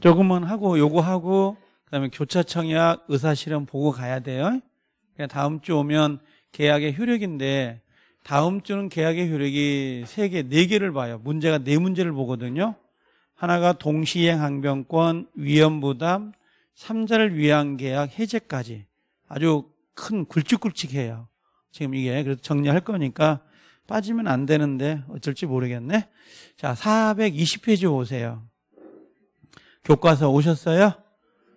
조금은 하고 요거 하고 그다음에 교차 청약 의사 실험 보고 가야 돼요. 다음 주 오면 계약의 효력인데 다음 주는 계약의 효력이 세 개, 네 개를 봐요. 문제가 네 문제를 보거든요. 하나가 동시행 항변권, 위험 부담, 3자를 위한 계약 해제까지 아주 큰 굵직굵직해요. 지금 이게 그래서 정리할 거니까 빠지면 안 되는데 어쩔지 모르겠네. 자, 420페이지 오세요. 교과서 오셨어요?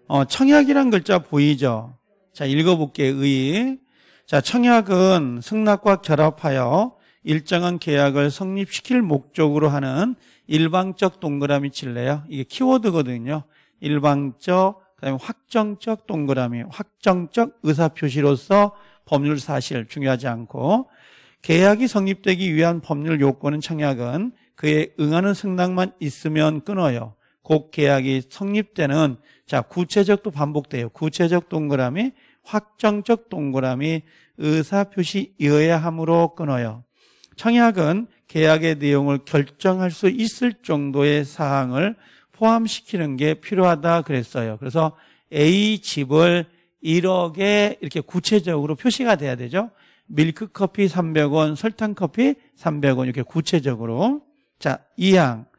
어, 청약이란 글자 보이죠? 자, 읽어볼게, 요 의. 자, 청약은 승낙과 결합하여 일정한 계약을 성립시킬 목적으로 하는 일방적 동그라미 칠래요. 이게 키워드거든요. 일방적, 그다음에 확정적 동그라미, 확정적 의사표시로서 법률 사실 중요하지 않고 계약이 성립되기 위한 법률 요건은 청약은 그에 응하는 승낙만 있으면 끊어요. 곡계약이 성립되는 자 구체적도 반복돼요. 구체적 동그라미, 확정적 동그라미, 의사표시이어야 함으로 끊어요. 청약은 계약의 내용을 결정할 수 있을 정도의 사항을 포함시키는 게 필요하다 그랬어요. 그래서 A 집을 1억에 이렇게 구체적으로 표시가 돼야 되죠. 밀크커피 300원, 설탕커피 300원 이렇게 구체적으로. 자, 2항.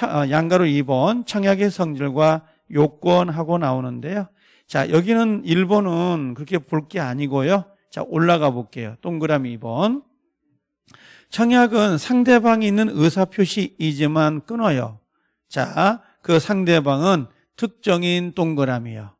아, 양가로 2번 청약의 성질과 요건하고 나오는데요. 자, 여기는 1번은 그렇게 볼 게 아니고요. 자, 올라가 볼게요. 동그라미 2번. 청약은 상대방이 있는 의사표시이지만 끊어요. 자, 그 상대방은 특정인 동그라미요.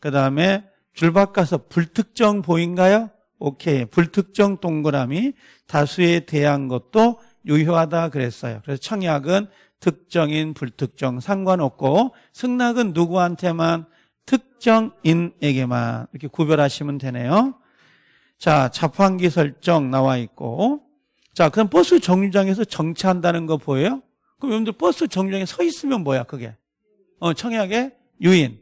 그 다음에 줄바꿔서 불특정 보인가요? 오케이. 불특정 동그라미 다수에 대한 것도 유효하다 그랬어요. 그래서 청약은 특정인, 불특정 상관없고 승낙은 누구한테만 특정인에게만 이렇게 구별하시면 되네요. 자, 자판기 설정 나와 있고 자, 그럼 버스 정류장에서 정차한다는 거 보여요? 그럼 여러분들 버스 정류장에 서 있으면 뭐야, 그게? 어, 청약의 유인.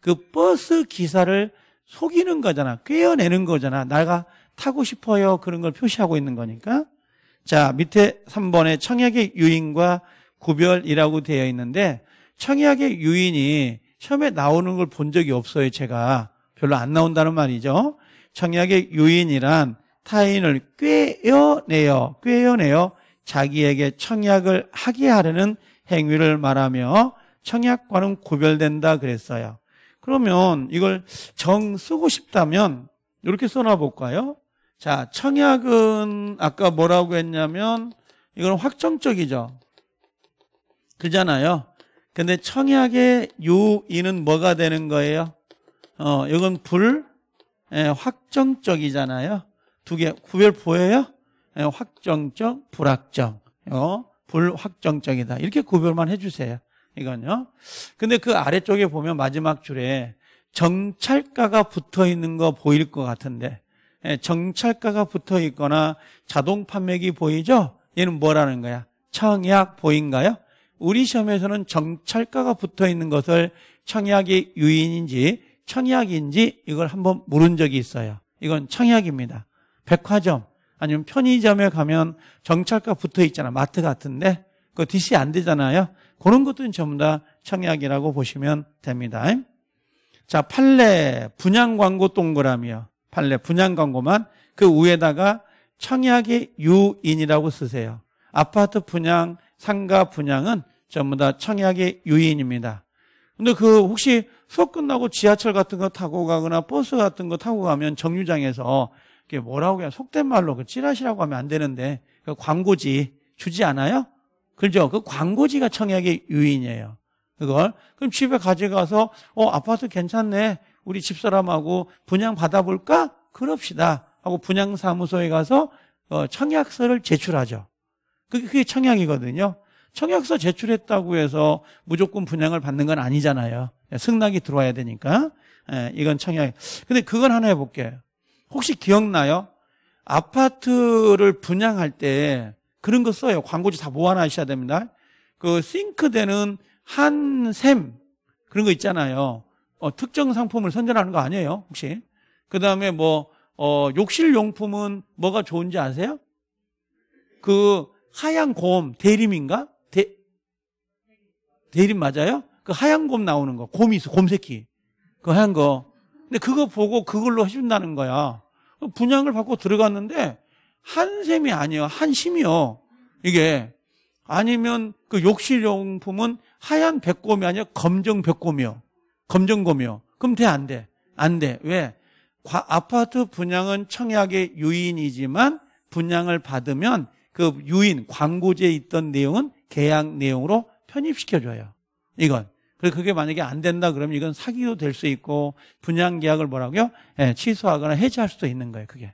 그 버스 기사를 속이는 거잖아. 꿰어내는 거잖아. 내가 타고 싶어요. 그런 걸 표시하고 있는 거니까. 자, 밑에 3번에 청약의 유인과 구별이라고 되어 있는데 청약의 유인이 처음에 나오는 걸 본 적이 없어요. 제가 별로 안 나온다는 말이죠. 청약의 유인이란 타인을 꿰어내어 꿰어내어 자기에게 청약을 하게 하려는 행위를 말하며 청약과는 구별된다 그랬어요. 그러면 이걸 정 쓰고 싶다면 이렇게 써놔 볼까요? 자, 청약은 아까 뭐라고 했냐면 이건 확정적이죠. 그잖아요. 근데 청약의 요인은 뭐가 되는 거예요? 어, 이건 불 에, 예, 확정적이잖아요. 두 개 구별 보여요? 에, 예, 확정적, 불확정. 어, 불확정적이다. 이렇게 구별만 해주세요. 이건요. 근데 그 아래쪽에 보면 마지막 줄에 정찰가가 붙어 있는 거 보일 것 같은데 에, 예, 정찰가가 붙어 있거나 자동 판매기 보이죠? 얘는 뭐라는 거야? 청약 보인가요? 우리 시험에서는 정찰가가 붙어 있는 것을 청약이 유인인지 청약인지 이걸 한번 물은 적이 있어요. 이건 청약입니다. 백화점 아니면 편의점에 가면 정찰가 붙어 있잖아. 마트 같은데 그거 DC 안 되잖아요. 그런 것들은 전부 다 청약이라고 보시면 됩니다. 자, 판례 분양 광고 동그라미요. 판례 분양 광고만 그 위에다가 청약의 유인이라고 쓰세요. 아파트 분양, 상가 분양은 전부 다 청약의 유인입니다. 근데 그 혹시 수업 끝나고 지하철 같은 거 타고 가거나 버스 같은 거 타고 가면 정류장에서 그게 뭐라고 해야 속된 말로 그 찌라시라고 하면 안 되는데 그 광고지 주지 않아요? 그죠? 그 광고지가 청약의 유인이에요. 그걸 그럼 집에 가져가서 어 아파트 괜찮네 우리 집사람하고 분양 받아볼까 그럽시다 하고 분양사무소에 가서 어, 청약서를 제출하죠. 그게 청약이거든요. 청약서 제출했다고 해서 무조건 분양을 받는 건 아니잖아요. 예, 승낙이 들어와야 되니까. 예, 이건 청약. 근데 그건 하나 해볼게요. 혹시 기억나요? 아파트를 분양할 때 그런 거 써요. 광고지 다 모아놔셔야 됩니다. 그 싱크대는 한샘 그런 거 있잖아요. 어, 특정 상품을 선전하는 거 아니에요, 혹시? 그 다음에 뭐 어, 욕실 용품은 뭐가 좋은지 아세요? 그 하얀 곰 대림인가? 대림 맞아요? 그 하얀 곰 나오는 거. 곰이 있어. 곰새끼. 그 하얀 거. 근데 그거 보고 그걸로 해준다는 거야. 분양을 받고 들어갔는데 한샘이 아니에요. 한 심이요. 이게. 아니면 그 욕실용품은 하얀 백곰이 아니라 검정 백곰이요. 검정곰이요. 그럼 돼, 안 돼? 안 돼. 왜? 아파트 분양은 청약의 유인이지만 분양을 받으면 그 유인, 광고제에 있던 내용은 계약 내용으로 편입시켜줘요. 이건. 그래서 그게 만약에 안 된다 그러면 이건 사기도 될 수 있고 분양 계약을 뭐라고요? 예, 취소하거나 해지할 수도 있는 거예요. 그게.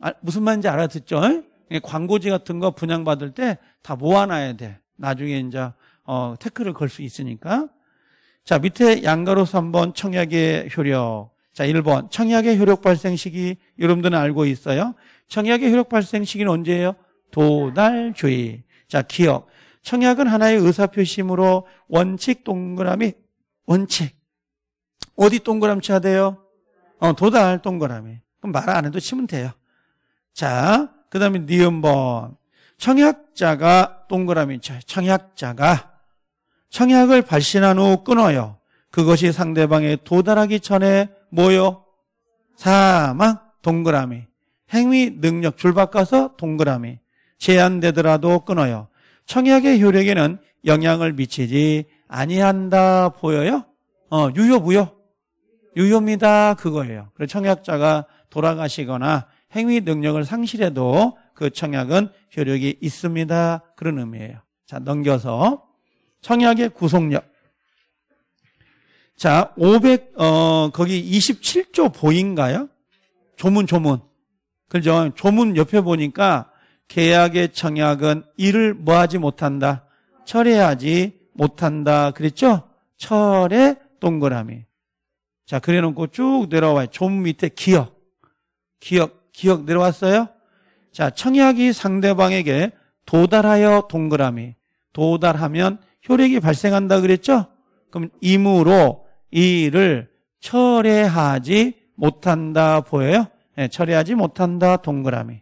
아, 무슨 말인지 알아듣죠? 예? 광고지 같은 거 분양 받을 때 다 모아놔야 돼. 나중에 이제 어, 태클을 걸 수 있으니까. 자, 밑에 양가로3번 청약의 효력. 자, 1번. 청약의 효력 발생 시기 여러분들은 알고 있어요. 청약의 효력 발생 시기는 언제예요? 도달 주의. 자, 기억. 청약은 하나의 의사표심으로 원칙 동그라미 원칙. 어디 동그라미 쳐야 돼요? 어, 도달 동그라미. 그럼 말 안 해도 치면 돼요. 자, 그 다음에 니은 번. 청약자가 동그라미 쳐요. 청약자가 청약을 발신한 후 끊어요. 그것이 상대방에 도달하기 전에 뭐요? 사망 동그라미. 행위 능력 줄 바꿔서 동그라미. 제한되더라도 끊어요. 청약의 효력에는 영향을 미치지 아니한다 보여요? 어, 유효 무효? 유효입니다. 그거예요. 그래서 청약자가 돌아가시거나 행위 능력을 상실해도 그 청약은 효력이 있습니다. 그런 의미예요. 자, 넘겨서 청약의 구속력. 자, 500, 어, 거기 27조 보인가요? 조문, 조문. 그죠? 조문 옆에 보니까 계약의 청약은 이를 뭐하지 못한다? 철회하지 못한다. 그랬죠? 철의 동그라미. 자, 그래 놓고 쭉 내려와요. 좀 밑에 기억. 기억, 기억 내려왔어요? 자, 청약이 상대방에게 도달하여 동그라미. 도달하면 효력이 발생한다 그랬죠? 그럼 임으로 이를 철회하지 못한다 보여요? 네, 철회하지 못한다 동그라미.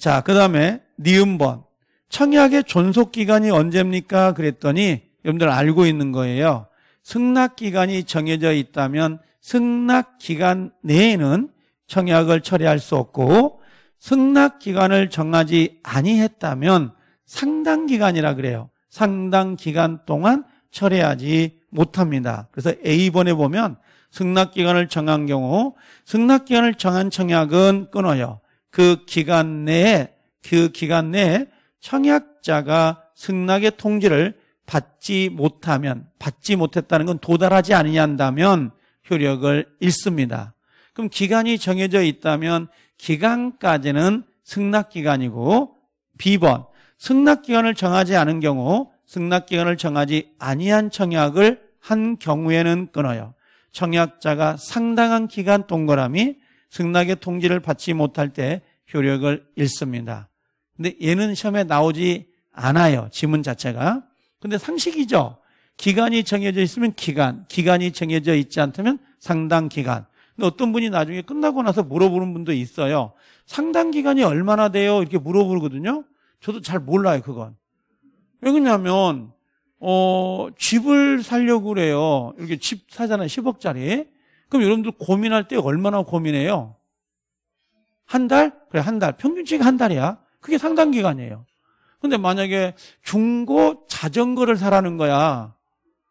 자, 그 다음에 니은번. 청약의 존속기간이 언제입니까? 그랬더니 여러분들 알고 있는 거예요. 승낙기간이 정해져 있다면 승낙기간 내에는 청약을 처리할 수 없고 승낙기간을 정하지 아니했다면 상당기간이라 그래요. 상당기간 동안 처리하지 못합니다. 그래서 A번에 보면 승낙기간을 정한 경우 승낙기간을 정한 청약은 끊어요. 그 기간 내에 그 기간 내에 청약자가 승낙의 통지를 받지 못하면 받지 못했다는 건 도달하지 아니한다면 효력을 잃습니다. 그럼 기간이 정해져 있다면 기간까지는 승낙 기간이고 B번 승낙 기간을 정하지 않은 경우 승낙 기간을 정하지 아니한 청약을 한 경우에는 끊어요. 청약자가 상당한 기간 동거람이 승낙의 통지를 받지 못할 때 효력을 잃습니다. 근데 얘는 시험에 나오지 않아요. 지문 자체가. 근데 상식이죠. 기간이 정해져 있으면 기간, 기간이 정해져 있지 않다면 상당 기간. 근데 어떤 분이 나중에 끝나고 나서 물어보는 분도 있어요. 상당 기간이 얼마나 돼요? 이렇게 물어보거든요. 저도 잘 몰라요, 그건. 왜 그러냐면, 어, 집을 살려고 그래요. 이렇게 집 사잖아요, 10억짜리. 그럼 여러분들 고민할 때 얼마나 고민해요? 한 달? 그래, 한 달. 평균치가 한 달이야. 그게 상당 기간이에요. 근데 만약에 중고 자전거를 사라는 거야.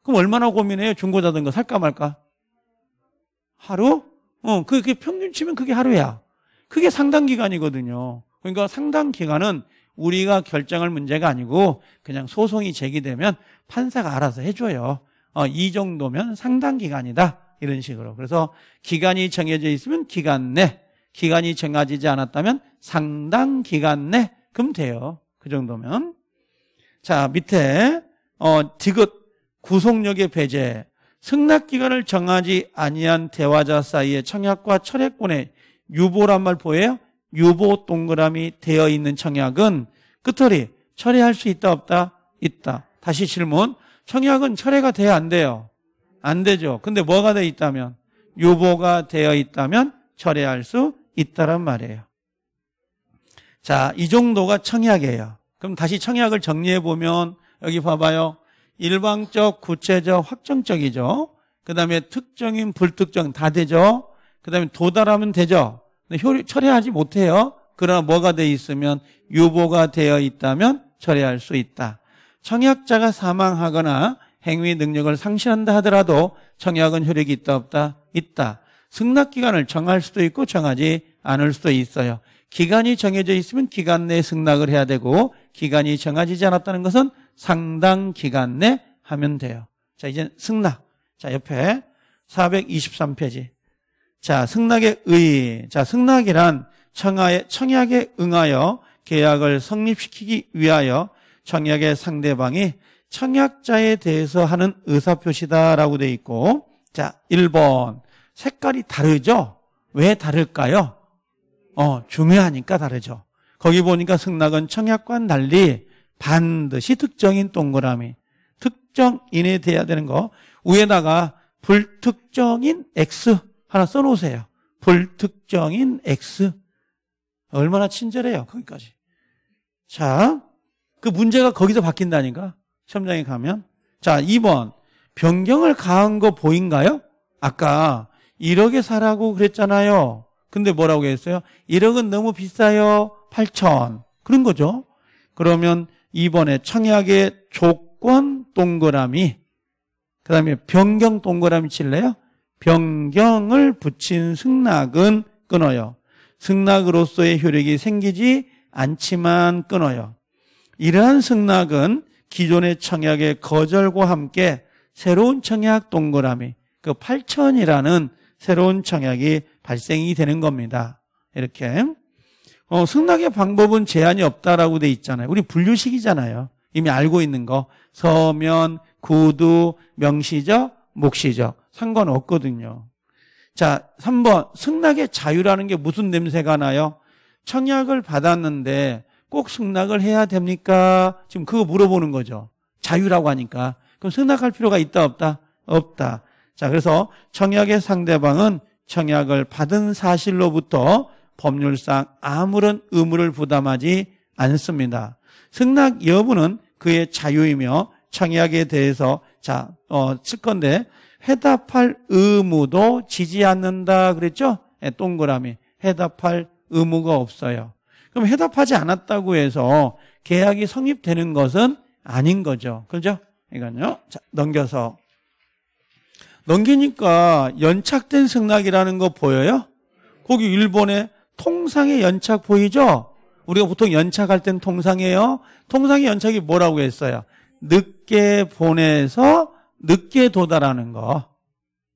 그럼 얼마나 고민해요? 중고 자전거 살까 말까? 하루? 어, 그게 평균치면 그게 하루야. 그게 상당 기간이거든요. 그러니까 상당 기간은 우리가 결정할 문제가 아니고 그냥 소송이 제기되면 판사가 알아서 해줘요. 어, 이 정도면 상당 기간이다. 이런 식으로. 그래서 기간이 정해져 있으면 기간 내, 기간이 정해지지 않았다면 상당 기간 내, 그럼 돼요. 그 정도면. 자, 밑에, 어, 디귿, 구속력의 배제, 승낙 기간을 정하지 아니한 대화자 사이에 청약과 철회권의 유보란 말 보여요? 유보 동그라미 되어 있는 청약은 끝털이 철회할 수 있다 없다? 있다. 다시 질문. 청약은 철회가 돼야 안 돼요. 안 되죠. 근데 뭐가 돼 있다면 유보가 되어 있다면 철회할 수 있다란 말이에요. 자, 이 정도가 청약이에요. 그럼 다시 청약을 정리해 보면 여기 봐봐요. 일방적, 구체적, 확정적이죠. 그다음에 특정인, 불특정 다 되죠. 그다음에 도달하면 되죠. 근데 효리, 철회하지 못해요. 그러나 뭐가 돼 있으면 유보가 되어 있다면 철회할 수 있다. 청약자가 사망하거나 행위 능력을 상실한다 하더라도 청약은 효력이 있다 없다 있다. 승낙 기간을 정할 수도 있고 정하지 않을 수도 있어요. 기간이 정해져 있으면 기간 내에 승낙을 해야 되고 기간이 정해지지 않았다는 것은 상당 기간 내 하면 돼요. 자, 이제 승낙. 자, 옆에 423페이지. 자, 승낙의 의. 자, 승낙이란 청하에, 청약에 응하여 계약을 성립시키기 위하여 청약의 상대방이 청약자에 대해서 하는 의사표시다라고 돼 있고 자 1번 색깔이 다르죠? 왜 다를까요? 어 중요하니까 다르죠. 거기 보니까 승낙은 청약과 달리 반드시 특정인 동그라미 특정인에 대해야 되는 거 위에다가 불특정인 X 하나 써놓으세요. 불특정인 X 얼마나 친절해요. 거기까지. 자, 그 문제가 거기서 바뀐다니까. 시험장에 가면 자 2번 변경을 가한 거 보인가요? 아까 1억에 사라고 그랬잖아요. 근데 뭐라고 했어요? 1억은 너무 비싸요. 8천 그런 거죠. 그러면 2번에 청약의 조건 동그라미 그 다음에 변경 동그라미 칠래요? 변경을 붙인 승낙은 끊어요. 승낙으로서의 효력이 생기지 않지만 끊어요. 이러한 승낙은 기존의 청약의 거절과 함께 새로운 청약 동그라미 그 8천이라는 새로운 청약이 발생이 되는 겁니다. 이렇게 어, 승낙의 방법은 제한이 없다라고 돼 있잖아요. 우리 분류식이잖아요. 이미 알고 있는 거 서면, 구두, 명시적, 목시적 상관없거든요. 자, 3번 승낙의 자유라는 게 무슨 냄새가 나요? 청약을 받았는데 꼭 승낙을 해야 됩니까? 지금 그거 물어보는 거죠. 자유라고 하니까. 그럼 승낙할 필요가 있다, 없다? 없다. 자, 그래서 청약의 상대방은 청약을 받은 사실로부터 법률상 아무런 의무를 부담하지 않습니다. 승낙 여부는 그의 자유이며 청약에 대해서 자, 어, 칠 건데 해답할 의무도 지지 않는다 그랬죠? 예, 동그라미. 해답할 의무가 없어요. 그럼 해답하지 않았다고 해서 계약이 성립되는 것은 아닌 거죠. 그죠? 이건요. 자, 넘겨서. 넘기니까 연착된 승낙이라는 거 보여요? 거기 일본의 통상의 연착 보이죠? 우리가 보통 연착할 땐 통상이에요. 통상의 연착이 뭐라고 했어요? 늦게 보내서 늦게 도달하는 거.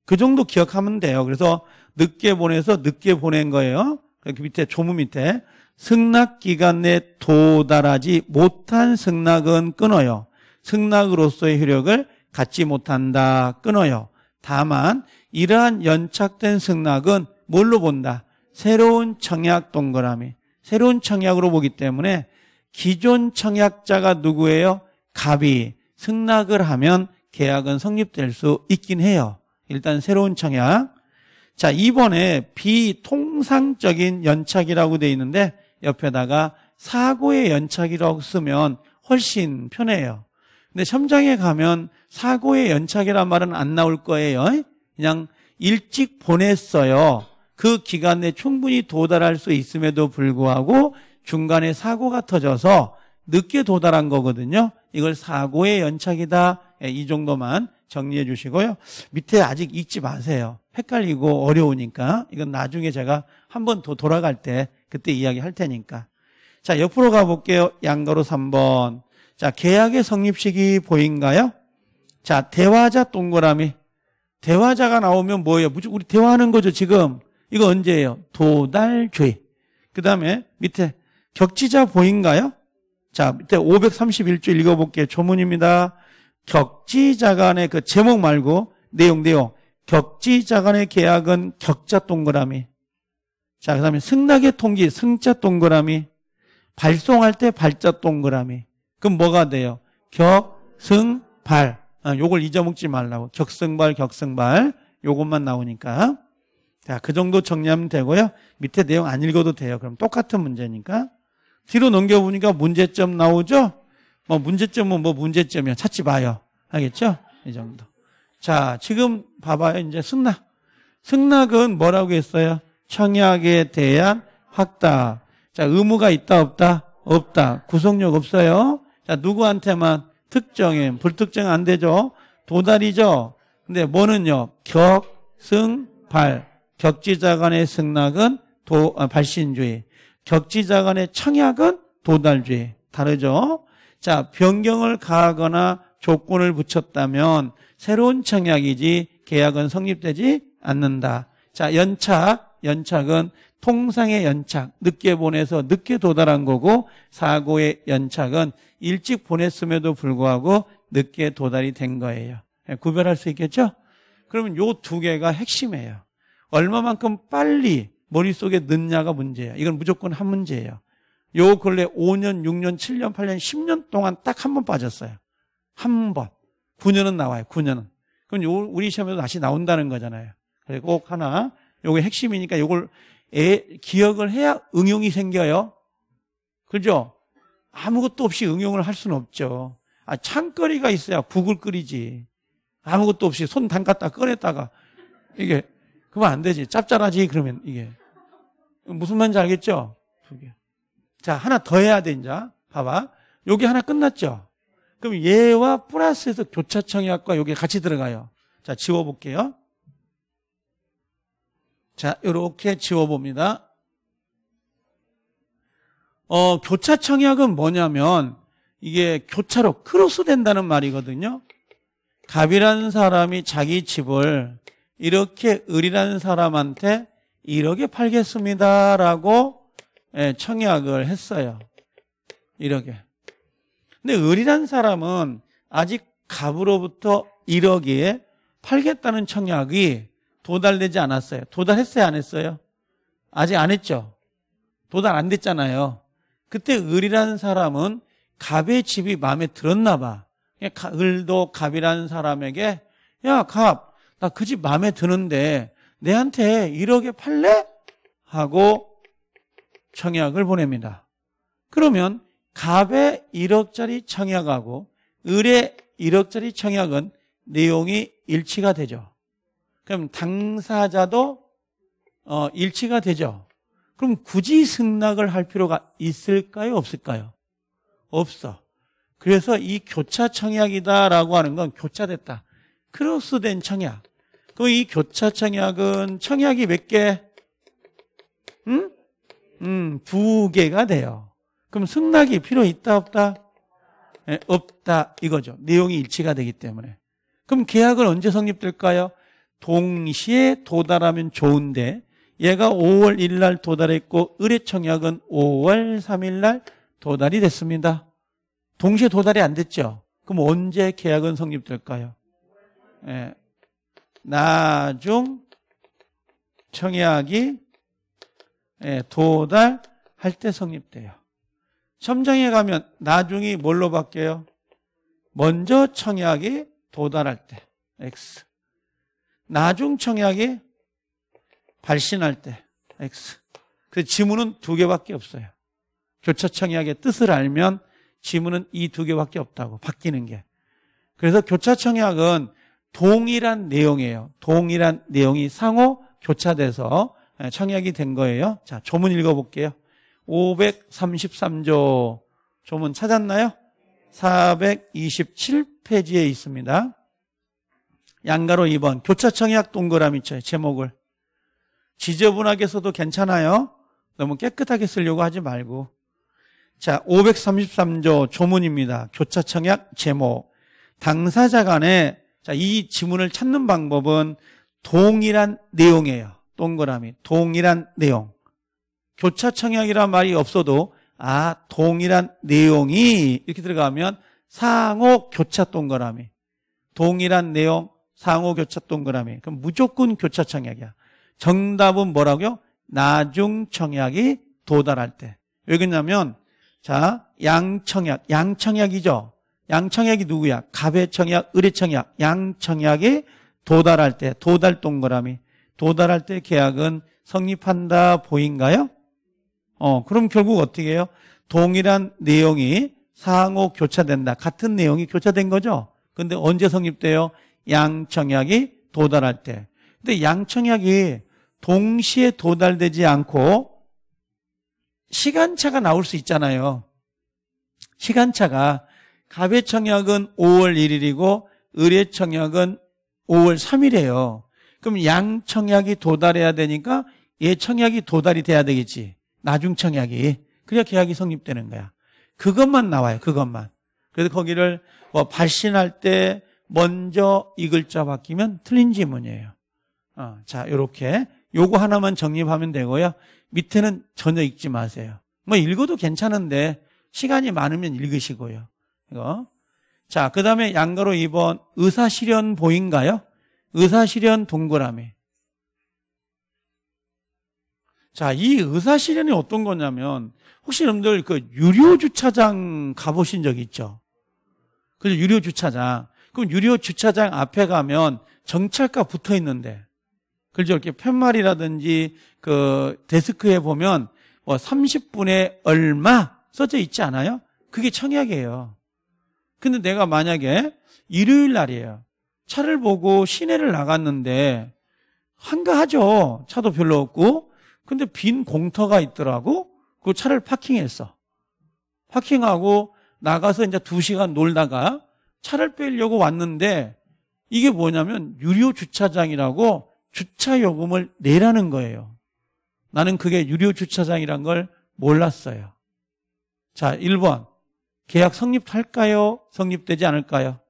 그 정도 기억하면 돼요. 그래서 늦게 보내서 늦게 보낸 거예요. 이 그 밑에 조무 밑에 승낙 기간에 도달하지 못한 승낙은 끊어요. 승낙으로서의 효력을 갖지 못한다. 끊어요. 다만 이러한 연착된 승낙은 뭘로 본다? 새로운 청약 동그라미. 새로운 청약으로 보기 때문에 기존 청약자가 누구예요? 갑이 승낙을 하면 계약은 성립될 수 있긴 해요. 일단 새로운 청약. 자, 이번에 비통상적인 연착이라고 돼 있는데 옆에다가 사고의 연착이라고 쓰면 훨씬 편해요. 근데 첨장에 가면 사고의 연착이란 말은 안 나올 거예요. 그냥 일찍 보냈어요. 그 기간에 충분히 도달할 수 있음에도 불구하고 중간에 사고가 터져서 늦게 도달한 거거든요. 이걸 사고의 연착이다. 예, 이 정도만 정리해 주시고요. 밑에 아직 읽지 마세요. 헷갈리고 어려우니까 이건 나중에 제가 한번 더 돌아갈 때 그때 이야기할 테니까. 자, 옆으로 가볼게요. 양가로 3번. 자, 계약의 성립식이 보인가요? 자, 대화자 동그라미. 대화자가 나오면 뭐예요? 무조건 우리 대화하는 거죠, 지금. 이거 언제예요? 도달죄. 그 다음에 밑에 격지자 보인가요? 자, 밑에 531조 읽어볼게요. 조문입니다. 격지자 간의 그 제목 말고 내용, 내용. 격지자 간의 계약은 격자 동그라미. 자, 그 다음에 승낙의 통기, 승자 동그라미. 발송할 때 발자 동그라미. 그럼 뭐가 돼요? 격, 승, 발. 아, 요걸 잊어먹지 말라고. 격승발, 격승발. 요것만 나오니까. 자, 그 정도 정리하면 되고요. 밑에 내용 안 읽어도 돼요. 그럼 똑같은 문제니까. 뒤로 넘겨보니까 문제점 나오죠? 뭐 문제점은 뭐 문제점이야. 찾지 마요. 알겠죠? 이 정도. 자, 지금 봐봐요. 이제 승낙. 승낙은 뭐라고 했어요? 청약에 대한 확답. 자, 의무가 있다 없다? 없다. 구속력 없어요. 자, 누구한테만 특정해. 불특정 안 되죠. 도달이죠. 근데 뭐는요? 격, 승, 발. 격지자 간의 승낙은 도, 아, 발신주의. 격지자 간의 청약은 도달주의. 다르죠? 자, 변경을 가하거나 조건을 붙였다면 새로운 청약이지 계약은 성립되지 않는다. 자, 연차 연착은 통상의 연착, 늦게 보내서 늦게 도달한 거고 사고의 연착은 일찍 보냈음에도 불구하고 늦게 도달이 된 거예요. 예, 구별할 수 있겠죠? 그러면 요 두 개가 핵심이에요. 얼마만큼 빨리 머릿속에 넣냐가 문제예요. 이건 무조건 한 문제예요. 요 근래 5년, 6년, 7년, 8년, 10년 동안 딱 한 번 빠졌어요. 한 번. 9년은 나와요. 9년은. 그럼 요 우리 시험에도 다시 나온다는 거잖아요. 그리고꼭 하나 요게 핵심이니까 요걸 애, 기억을 해야 응용이 생겨요. 그죠? 아무것도 없이 응용을 할 수는 없죠. 아, 창거리가 있어야 국을 끓이지. 아무것도 없이 손 담갔다 꺼냈다가 이게 그러안 되지. 짭짤하지 그러면 이게 무슨 말인지 알겠죠? 자 하나 더 해야 돼 이제 봐봐. 여기 하나 끝났죠? 그럼 얘와 플러스에서 교차청약과 여기 같이 들어가요. 자 지워볼게요. 자, 이렇게 지워봅니다. 어, 교차 청약은 뭐냐면 이게 교차로 크로스 된다는 말이거든요. 갑이라는 사람이 자기 집을 이렇게 을이라는 사람한테 이렇게 팔겠습니다라고 예, 청약을 했어요. 이렇게. 근데 을이라는 사람은 아직 갑으로부터 1억에 팔겠다는 청약이 도달되지 않았어요. 도달했어요? 안 했어요? 아직 안 했죠? 도달 안 됐잖아요. 그때 을이라는 사람은 갑의 집이 마음에 들었나 봐. 을도 갑이라는 사람에게 야, 갑, 나 그 집 마음에 드는데 내한테 1억에 팔래? 하고 청약을 보냅니다. 그러면 갑의 1억짜리 청약하고 을의 1억짜리 청약은 내용이 일치가 되죠. 그럼 당사자도 어, 일치가 되죠. 그럼 굳이 승낙을 할 필요가 있을까요? 없을까요? 없어. 그래서 이 교차 청약이다라고 하는 건 교차됐다. 크로스된 청약. 그 이 교차 청약은 청약이 몇 개? 응? 음, 두 개가 돼요. 그럼 승낙이 필요 있다 없다? 네, 없다 이거죠. 내용이 일치가 되기 때문에. 그럼 계약은 언제 성립될까요? 동시에 도달하면 좋은데 얘가 5월 1일 날 도달했고 의뢰청약은 5월 3일 날 도달이 됐습니다. 동시에 도달이 안 됐죠. 그럼 언제 계약은 성립될까요? 예. 나중 청약이 예, 도달할 때 성립돼요. 첨장에 가면 나중이 뭘로 바뀌어요? 먼저 청약이 도달할 때 X. 나중 청약이 발신할 때 X. 그 지문은 두 개밖에 없어요. 교차 청약의 뜻을 알면 지문은 이 두 개밖에 없다고 바뀌는 게. 그래서 교차 청약은 동일한 내용이에요. 동일한 내용이 상호 교차돼서 예, 청약이 된 거예요. 자, 조문 읽어볼게요. 533조 조문 찾았나요? 427페이지에 있습니다. 양가로 2번 교차청약 동그라미 쳐요 제목을 지저분하게 써도 괜찮아요 너무 깨끗하게 쓰려고 하지 말고 자 533조 조문입니다 교차청약 제목 당사자 간에 자, 이 지문을 찾는 방법은 동일한 내용이에요 동그라미 동일한 내용 교차청약이란 말이 없어도 아 동일한 내용이 이렇게 들어가면 상호 교차 동그라미 동일한 내용 상호 교차 동그라미. 그럼 무조건 교차 청약이야. 정답은 뭐라고요? 나중 청약이 도달할 때. 왜 그러냐면, 자, 양청약, 양청약이죠. 양청약이 누구야? 가배청약 의뢰청약, 양청약이 도달할 때, 도달 동그라미. 도달할 때 계약은 성립한다 보인가요? 어, 그럼 결국 어떻게 해요? 동일한 내용이 상호 교차된다. 같은 내용이 교차된 거죠? 근데 언제 성립돼요? 양청약이 도달할 때. 근데 양청약이 동시에 도달되지 않고 시간차가 나올 수 있잖아요. 시간차가 가배청약은 5월 1일이고 의뢰청약은 5월 3일이에요. 그럼 양청약이 도달해야 되니까 예청약이 도달이 돼야 되겠지. 나중청약이. 그래야 계약이 성립되는 거야. 그것만 나와요. 그것만. 그래서 거기를 뭐 발신할 때 먼저 이 글자 바뀌면 틀린 지문이에요. 어, 자, 이렇게 요거 하나만 정립하면 되고요. 밑에는 전혀 읽지 마세요. 뭐 읽어도 괜찮은데 시간이 많으면 읽으시고요. 이거. 자, 그 다음에 양가로 2번 의사실현 보인가요? 의사실현 동그라미. 자, 이 의사실현이 어떤 거냐면 혹시 여러분들 그 유료 주차장 가보신 적 있죠? 그 유료 주차장 그럼 유료 주차장 앞에 가면 정찰가 붙어 있는데 그죠? 이렇게 팻말이라든지 그 데스크에 보면 뭐 30분에 얼마 써져 있지 않아요? 그게 청약이에요. 근데 내가 만약에 일요일 날이에요. 차를 보고 시내를 나갔는데 한가하죠. 차도 별로 없고. 근데 빈 공터가 있더라고. 그 차를 파킹했어. 파킹하고 나가서 이제 2시간 놀다가 차를 빼려고 왔는데 이게 뭐냐면 유료 주차장이라고 주차 요금을 내라는 거예요. 나는 그게 유료 주차장이란 걸 몰랐어요. 자, 1번. 계약 성립할까요? 성립되지 않을까요?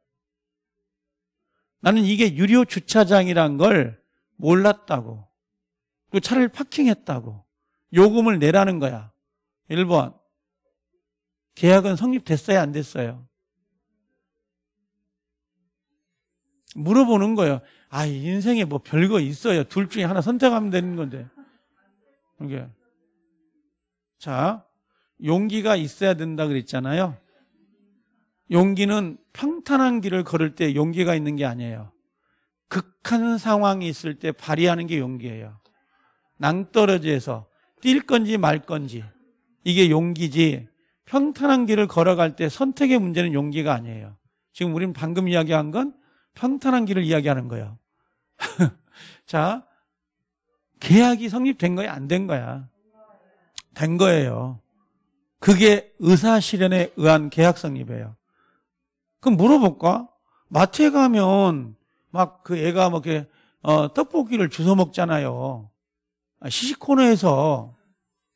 나는 이게 유료 주차장이란 걸 몰랐다고. 또 차를 파킹했다고. 요금을 내라는 거야. 1번. 계약은 성립됐어요? 안 됐어요? 물어보는 거예요. 아, 인생에 뭐 별거 있어요. 둘 중에 하나 선택하면 되는 건데. 이게. 자, 용기가 있어야 된다 그랬잖아요. 용기는 평탄한 길을 걸을 때 용기가 있는 게 아니에요. 극한 상황이 있을 때 발휘하는 게 용기예요. 낭떠러지에서 뛸 건지 말 건지 이게 용기지 평탄한 길을 걸어갈 때 선택의 문제는 용기가 아니에요. 지금 우리는 방금 이야기한 건 평탄한 길을 이야기하는 거예요. 자, 계약이 성립된 거야, 안 된 거야? 된 거예요. 그게 의사 실현에 의한 계약 성립이에요. 그럼 물어볼까? 마트에 가면 막 그 애가 막 뭐 이렇게 어, 떡볶이를 주워 먹잖아요. 아, 시식코너에서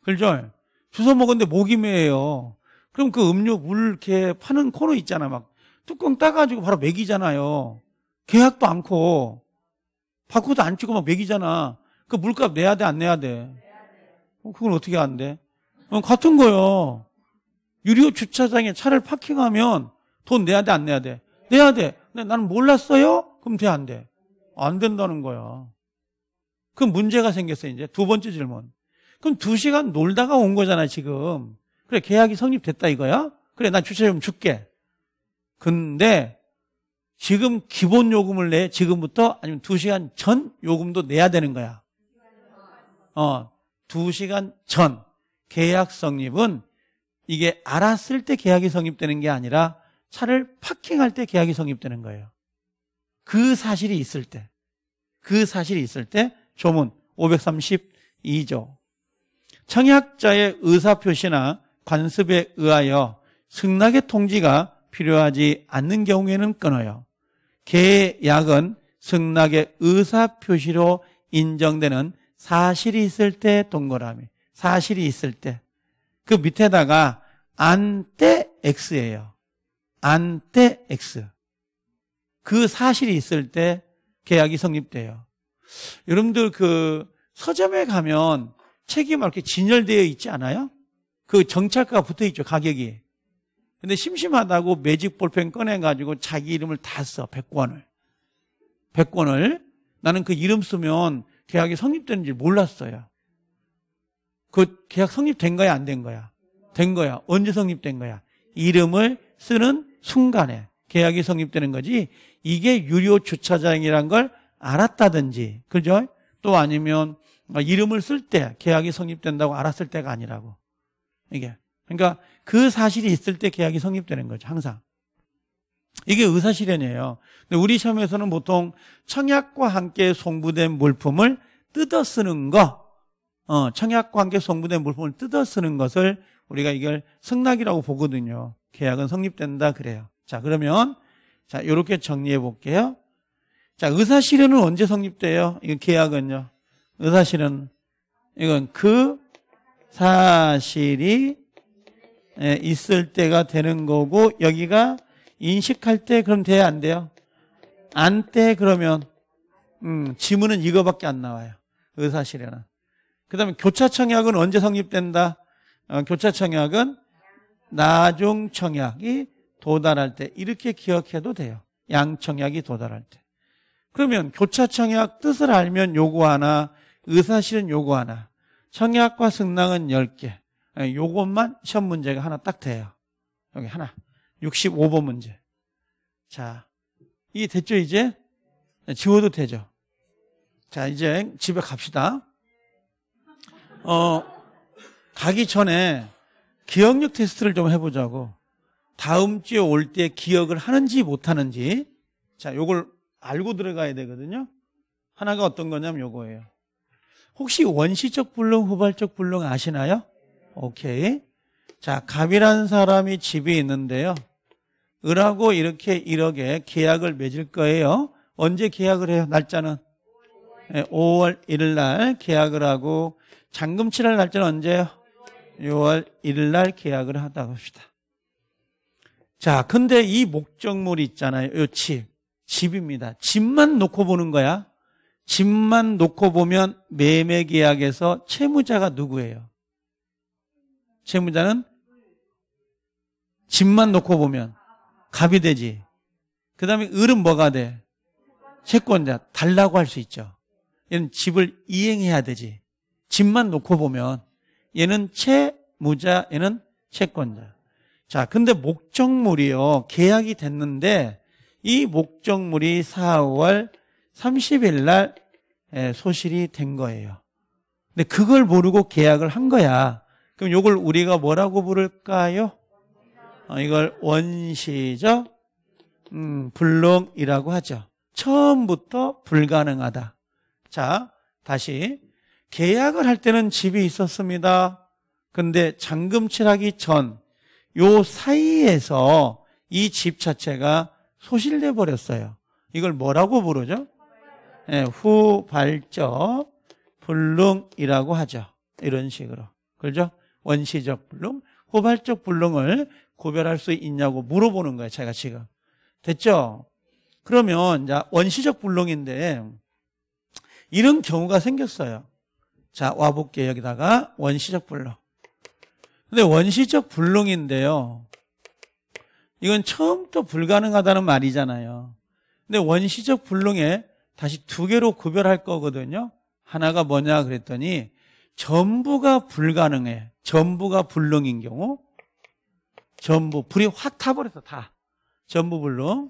그죠? 주워 먹었는데 목이 메요. 그럼 그 음료 물 이렇게 파는 코너 있잖아. 막 뚜껑 따가지고 바로 먹이잖아요. 계약도 않고 바코드 안 찍고 막 매기잖아. 그 물값 내야 돼, 안 내야 돼? 어, 그건 어떻게 안 돼? 어, 같은 거요. 유료 주차장에 차를 파킹하면 돈 내야 돼, 안 내야 돼? 내야 돼. 근데 나는 몰랐어요? 그럼 돼, 안 돼? 안 된다는 거야. 그 문제가 생겼어, 이제. 두 번째 질문. 그럼 두 시간 놀다가 온 거잖아, 지금. 그래, 계약이 성립됐다 이거야? 그래, 난 주차 좀 줄게. 근데 지금 기본 요금을 내 지금부터 아니면 2시간 전 요금도 내야 되는 거야. 어, 2시간 전 계약 성립은 이게 알았을 때 계약이 성립되는 게 아니라 차를 파킹할 때 계약이 성립되는 거예요. 그 사실이 있을 때. 그 사실이 있을 때 조문 532조. 청약자의 의사표시나 관습에 의하여 승낙의 통지가 필요하지 않는 경우에는 끊어요. 계약은 승낙의 의사표시로 인정되는 사실이 있을 때 동그라미. 사실이 있을 때. 그 밑에다가 안 때 X예요. 안 때 X. 그 사실이 있을 때 계약이 성립돼요. 여러분들 그 서점에 가면 책이 막 이렇게 진열되어 있지 않아요? 그 정찰가 붙어 있죠, 가격이. 근데 심심하다고 매직 볼펜 꺼내가지고 자기 이름을 다 써, 100권을. 100권을. 나는 그 이름 쓰면 계약이 성립되는 지 몰랐어요. 그 계약 성립된 거야, 안 된 거야? 된 거야. 언제 성립된 거야? 이름을 쓰는 순간에 계약이 성립되는 거지, 이게 유료 주차장이란 걸 알았다든지, 그죠? 또 아니면 이름을 쓸 때 계약이 성립된다고 알았을 때가 아니라고. 이게. 그러니까 그 사실이 있을 때 계약이 성립되는 거죠, 항상. 이게 의사실현이에요. 근데 우리 시험에서는 보통 청약과 함께 송부된 물품을 뜯어 쓰는 거, 어, 청약과 함께 송부된 물품을 뜯어 쓰는 것을 우리가 이걸 승낙이라고 보거든요. 계약은 성립된다 그래요. 자, 그러면 자, 요렇게 정리해 볼게요. 자, 의사 실현은 언제 성립돼요? 이 계약은요. 의사 실현 이건 그 사실이 예, 있을 때가 되는 거고 여기가 인식할 때 그럼 돼야 안 돼요? 안 때 그러면 음, 지문은 이거밖에 안 나와요. 의사실에는. 그다음에 교차청약은 언제 성립된다? 어, 교차청약은 나중청약이 도달할 때 이렇게 기억해도 돼요. 양청약이 도달할 때. 그러면 교차청약 뜻을 알면 요거 하나, 의사실은 요거 하나, 청약과 승낙은 10개. 예, 요것만 시험 문제가 하나 딱 돼요. 여기 하나. 65번 문제. 자, 이게 됐죠, 이제? 네, 지워도 되죠. 자, 이제 집에 갑시다. 어, 가기 전에 기억력 테스트를 좀 해보자고. 다음 주에 올 때 기억을 하는지 못하는지. 자, 요걸 알고 들어가야 되거든요. 하나가 어떤 거냐면 요거예요. 혹시 원시적 불능, 후발적 불능 아시나요? 오케이. 자, 갑이라는 사람이 집이 있는데요. 을하고 이렇게 1억에 계약을 맺을 거예요. 언제 계약을 해요? 날짜는? 5월 1일 날 계약을 하고 잔금 치를 날짜는 언제예요? 6월 1일 날 계약을 하다 고 합시다. 자, 근데 이 목적물이 있잖아요. 요 집. 집입니다. 집만 놓고 보는 거야. 집만 놓고 보면 매매 계약에서 채무자가 누구예요? 채무자는 집만 놓고 보면 갑이 되지. 그 다음에 을은 뭐가 돼? 채권자, 달라고 할 수 있죠. 얘는 집을 이행해야 되지. 집만 놓고 보면 얘는 채무자, 얘는 채권자. 자, 근데 목적물이요. 계약이 됐는데 이 목적물이 4월 30일 날 소실이 된 거예요. 근데 그걸 모르고 계약을 한 거야. 그럼 이걸 우리가 뭐라고 부를까요? 어, 이걸 원시적 음, 불능이라고 하죠. 처음부터 불가능하다. 자, 다시 계약을 할 때는 집이 있었습니다. 근데 잔금칠하기 전요 사이에서 이 집 자체가 소실돼 버렸어요. 이걸 뭐라고 부르죠? 네, 후발적 불능이라고 하죠. 이런 식으로. 그죠? 원시적 불능, 호발적 불능을 구별할 수 있냐고 물어보는 거예요. 제가 지금. 됐죠? 그러면 원시적 불능인데 이런 경우가 생겼어요. 자, 와볼게요. 여기다가 원시적 불능. 근데 원시적 불능인데요. 이건 처음부터 불가능하다는 말이잖아요. 근데 원시적 불능에 다시 두 개로 구별할 거거든요. 하나가 뭐냐 그랬더니 전부가 불가능해. 전부가 불능인 경우 전부 불이 확 타버려서 다 전부 불능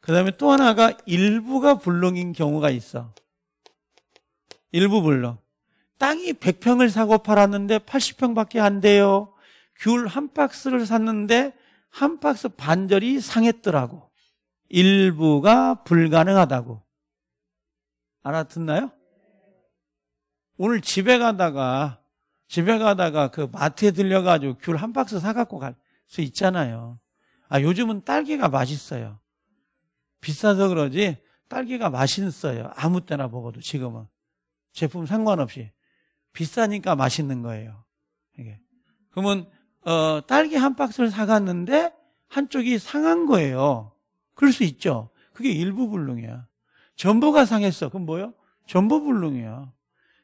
그 다음에 또 하나가 일부가 불능인 경우가 있어 일부 불능 땅이 100평을 사고 팔았는데 80평밖에 안 돼요 귤 한 박스를 샀는데 한 박스 반절이 상했더라고 일부가 불가능하다고 알아듣나요? 오늘 집에 가다가 집에 가다가 그 마트에 들려가지고 귤 한 박스 사갖고 갈 수 있잖아요. 아, 요즘은 딸기가 맛있어요. 비싸서 그러지 딸기가 맛있어요. 아무 때나 먹어도 지금은. 제품 상관없이. 비싸니까 맛있는 거예요. 이게. 그러면, 어, 딸기 한 박스를 사갔는데 한쪽이 상한 거예요. 그럴 수 있죠. 그게 일부 불능이야. 전부가 상했어. 그럼 뭐요? 전부 불능이야.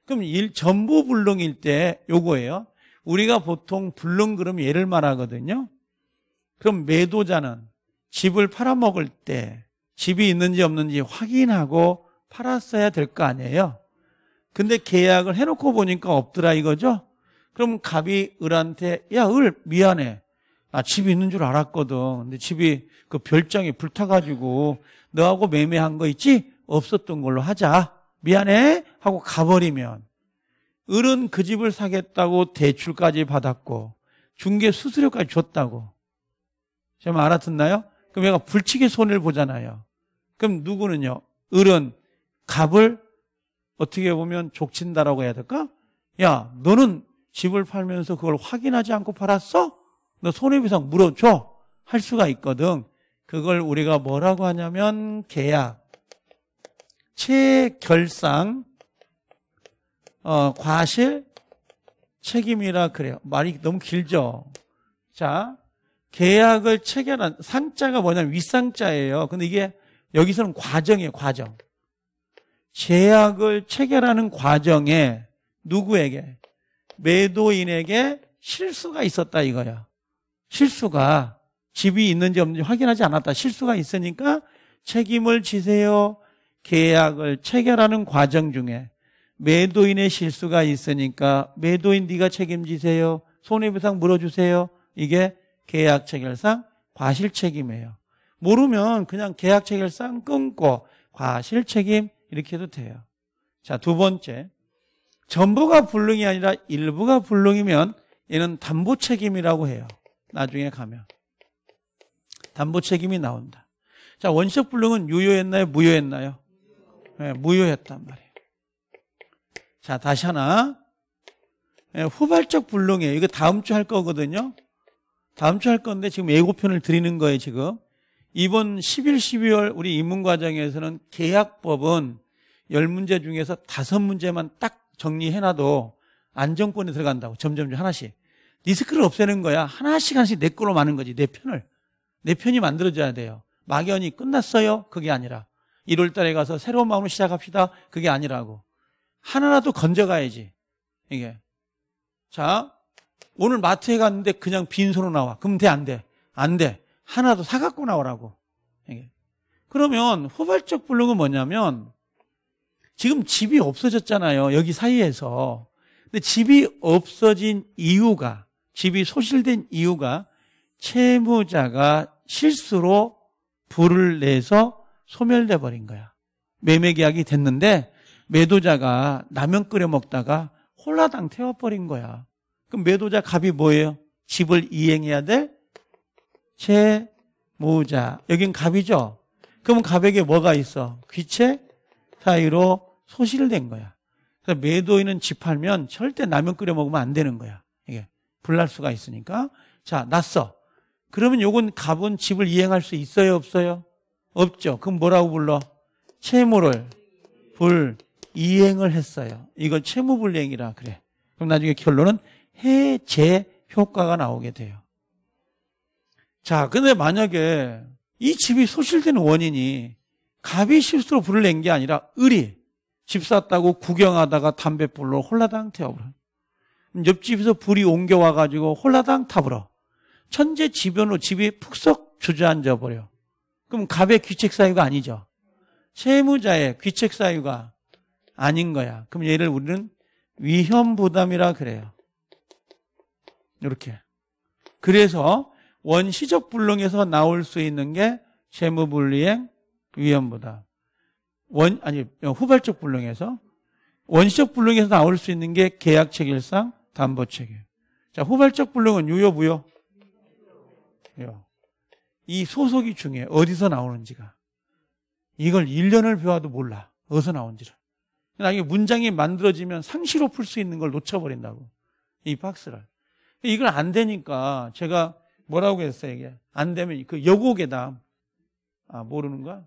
그럼 일, 전부 불능일 때 요거예요. 우리가 보통 불능 그럼 예를 말하거든요. 그럼 매도자는 집을 팔아먹을 때 집이 있는지 없는지 확인하고 팔았어야 될 거 아니에요. 근데 계약을 해놓고 보니까 없더라 이거죠? 그럼 갑이 을한테 야 을 미안해. 아 집이 있는 줄 알았거든. 근데 집이 그 별장이 불타가지고 너하고 매매한 거 있지? 없었던 걸로 하자. 미안해. 하고 가버리면 을은 그 집을 사겠다고 대출까지 받았고 중개 수수료까지 줬다고. 지금 알아듣나요? 그럼 얘가 불치게 손해를 보잖아요. 그럼 누구는요? 을은 갑을 어떻게 보면 족친다라고 해야 될까? 야, 너는 집을 팔면서 그걸 확인하지 않고 팔았어? 너 손해배상 물어줘. 할 수가 있거든. 그걸 우리가 뭐라고 하냐면 계약, 체결상 어, 과실 책임이라 그래요. 말이 너무 길죠. 자, 계약을 체결한 상자가 뭐냐면 위상자예요 근데 이게 여기서는 과정이에요, 과정. 제약을 체결하는 과정에 누구에게 매도인에게 실수가 있었다 이거야. 실수가 집이 있는지 없는지 확인하지 않았다. 실수가 있으니까 책임을 지세요. 계약을 체결하는 과정 중에 매도인의 실수가 있으니까 매도인 네가 책임지세요. 손해배상 물어주세요. 이게 계약 체결상 과실 책임이에요. 모르면 그냥 계약 체결상 끊고 과실 책임 이렇게 해도 돼요. 자, 두 번째. 전부가 불능이 아니라 일부가 불능이면 얘는 담보 책임이라고 해요. 나중에 가면. 담보 책임이 나온다. 자, 원칙 불능은 유효했나요? 무효했나요? 네, 무효했단 말이에요. 자, 다시 하나. 예, 후발적 불능이에요. 이거 다음 주 할 거거든요. 다음 주 할 건데 지금 예고편을 드리는 거예요, 지금. 이번 11, 12월 우리 입문과정에서는 계약법은 10문제 중에서 5문제만 딱 정리해놔도 안정권에 들어간다고. 점점 하나씩. 리스크를 없애는 거야. 하나씩 하나씩 내 거로 많은 거지. 내 편을. 내 편이 만들어져야 돼요. 막연히 끝났어요. 그게 아니라. 1월 달에 가서 새로운 마음으로 시작합시다. 그게 아니라고. 하나라도 건져가야지. 이게. 자, 오늘 마트에 갔는데 그냥 빈손으로 나와. 그럼 돼, 안 돼? 안 돼. 하나도 사갖고 나오라고. 이게. 그러면 후발적 불능은 뭐냐면 지금 집이 없어졌잖아요. 여기 사이에서. 근데 집이 없어진 이유가, 집이 소실된 이유가 채무자가 실수로 불을 내서 소멸돼 버린 거야. 매매 계약이 됐는데 매도자가 라면 끓여 먹다가 홀라당 태워버린 거야. 그럼 매도자 갑이 뭐예요? 집을 이행해야 될 채무자. 여긴 갑이죠? 그럼 갑에게 뭐가 있어? 귀채 사이로 소실된 거야. 그래서 매도인은 집 팔면 절대 라면 끓여 먹으면 안 되는 거야. 이게 불날 수가 있으니까. 자, 났어. 그러면 요건 갑은 집을 이행할 수 있어요, 없어요? 없죠. 그럼 뭐라고 불러? 채무를 불 이행을 했어요. 이걸 채무불이행이라 그래. 그럼 나중에 결론은 해제 효과가 나오게 돼요. 자, 근데 만약에 이 집이 소실되는 원인이 갑이 실수로 불을 낸 게 아니라 을이 집 샀다고 구경하다가 담뱃불로 홀라당 태워버려. 옆집에서 불이 옮겨와가지고 홀라당 타버려. 천재 지변으로 집이 푹석 주저앉아 버려. 그럼 갑의 귀책 사유가 아니죠. 채무자의 귀책 사유가 아닌 거야. 그럼 얘를 우리는 위험 부담이라 그래요. 이렇게. 그래서 원시적 불능에서 나올 수 있는 게 재무불이행 위험 부담. 원 아니 후발적 불능에서 원시적 불능에서 나올 수 있는 게 계약 체결상 담보 체결. 자, 후발적 불능은 유효 부요. 요. 이 소속이 중요해. 어디서 나오는지가. 이걸 1년을 배워도 몰라. 어디서 나온지를. 나중에 문장이 만들어지면 상시로 풀 수 있는 걸 놓쳐버린다고. 이 박스를. 이걸 안 되니까 제가 뭐라고 했어요, 이게? 안 되면 그 여고괴담. 아, 모르는 거야?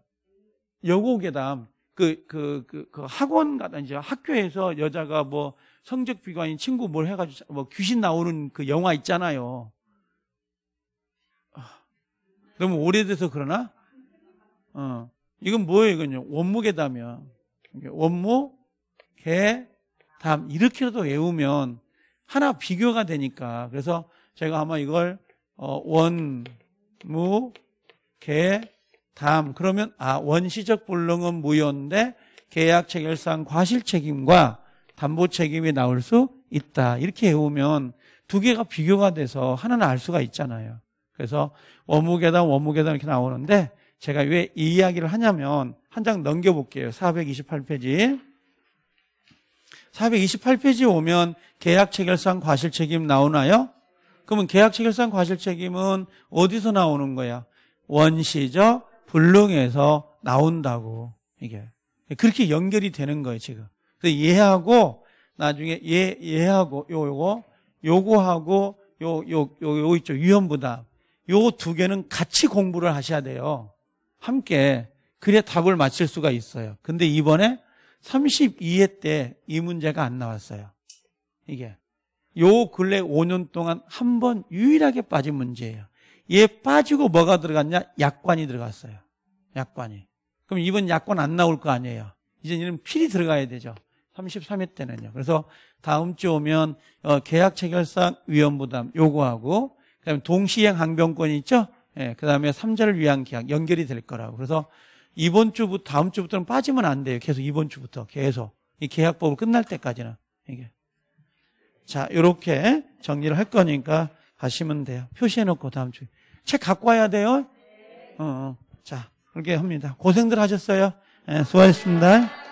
여고괴담. 그, 그, 그, 그 학원 가다 이제 학교에서 여자가 뭐 성적 비관인 친구 뭘 해가지고 뭐 귀신 나오는 그 영화 있잖아요. 아, 너무 오래돼서 그러나? 어. 이건 뭐예요, 이건요? 원무괴담이야. 원무, 다음 이렇게라도 외우면 하나 비교가 되니까 그래서 제가 아마 이걸 어, 원, 무, 개, 다음 그러면 아 원시적 불능은 무효인데 계약 체결상 과실 책임과 담보 책임이 나올 수 있다 이렇게 외우면 두 개가 비교가 돼서 하나는 알 수가 있잖아요 그래서 원무계단원무계단 이렇게 나오는데 제가 왜 이 이야기를 하냐면 한 장 넘겨볼게요 428페이지 428페이지에 오면 계약 체결상 과실 책임 나오나요? 그러면 계약 체결상 과실 책임은 어디서 나오는 거야? 원시적 불능에서 나온다고 이게 그렇게 연결이 되는 거예요 지금. 그래서 얘하고 나중에 얘 예, 얘하고 요거 요거하고 요요요요 있죠 위험부담 요 두 개는 같이 공부를 하셔야 돼요. 함께 그래 답을 맞출 수가 있어요. 근데 이번에 32회 때 이 문제가 안 나왔어요. 이게. 요 근래 5년 동안 한 번 유일하게 빠진 문제예요. 얘 빠지고 뭐가 들어갔냐? 약관이 들어갔어요. 약관이. 그럼 이번 약관 안 나올 거 아니에요. 이제 이는 필히 들어가야 되죠. 33회 때는요. 그래서 다음 주 오면 어, 계약 체결상 위험 부담 요구하고 그다음에 동시행 항변권 이 있죠? 예, 그다음에 3자를 위한 계약 연결이 될 거라고. 그래서 이번 주부터 다음 주부터는 빠지면 안 돼요. 계속 이번 주부터 계속 이 계약법을 끝날 때까지는 이게 자 이렇게 정리를 할 거니까 가시면 돼요. 표시해놓고 다음 주에책 갖고 와야 돼요. 어, 어. 자 그렇게 합니다. 고생들 하셨어요. 네, 수고하셨습니다.